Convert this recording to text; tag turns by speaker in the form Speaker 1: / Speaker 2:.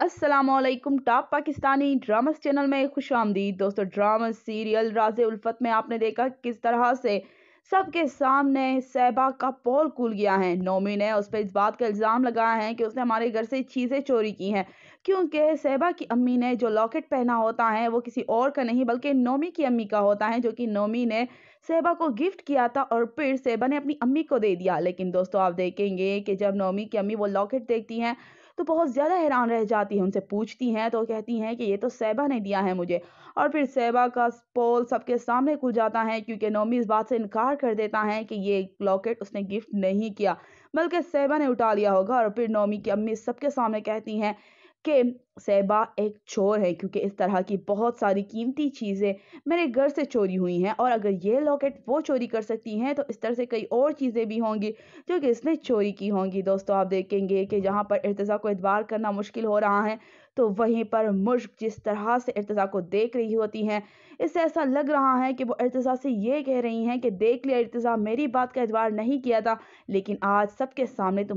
Speaker 1: Aslam top Pakistani dramas channel में खुश आमदी दोस्तों ड्रामा सीरियल राज उल्फत में आपने देखा किस तरह से सबके सामने सहबा का पोल कूल गया है नोमी ने उस पर इस बात का इल्ज़ाम लगाया है कि उसने हमारे घर से चीज़ें चोरी की हैं क्योंकि सहबा की अम्मी ने जो लॉकेट पहना होता है वो किसी और का नहीं बल्कि नोमी की अम्मी का होता है जो कि नोमी ने सहबा को गिफ्ट किया था और फिर सहबा ने अपनी अम्मी को दे दिया लेकिन दोस्तों आप देखेंगे कि जब नोमी की अम्मी वो लॉकेट देखती हैं तो बहुत ज़्यादा हैरान रह जाती है उनसे पूछती हैं तो कहती हैं कि ये तो सैबा ने दिया है मुझे और फिर सैबा का पोल सबके सामने खुल जाता है क्योंकि नोमी इस बात से इनकार कर देता है कि ये लॉकेट उसने गिफ्ट नहीं किया बल्कि सैबा ने उठा लिया होगा और फिर नोमी की अम्मी सबके सामने कहती हैं कि सैबा एक चोर है क्योंकि इस तरह की बहुत सारी कीमती चीज़ें मेरे घर से चोरी हुई हैं और अगर ये लॉकेट वो चोरी कर सकती हैं तो इस तरह से कई और चीज़ें भी होंगी जो कि इसने चोरी की होंगी दोस्तों आप देखेंगे कि जहाँ पर अर्तज़ा को इतवार करना मुश्किल हो रहा है तो वहीं पर मुश्क जिस तरह से अर्तज़ा को देख रही होती हैं इससे ऐसा लग रहा है कि वो अर्तज़ा से ये कह रही हैं कि देख लिया अर्तज़ा मेरी बात का एतबार नहीं किया था लेकिन आज सबके सामने तुम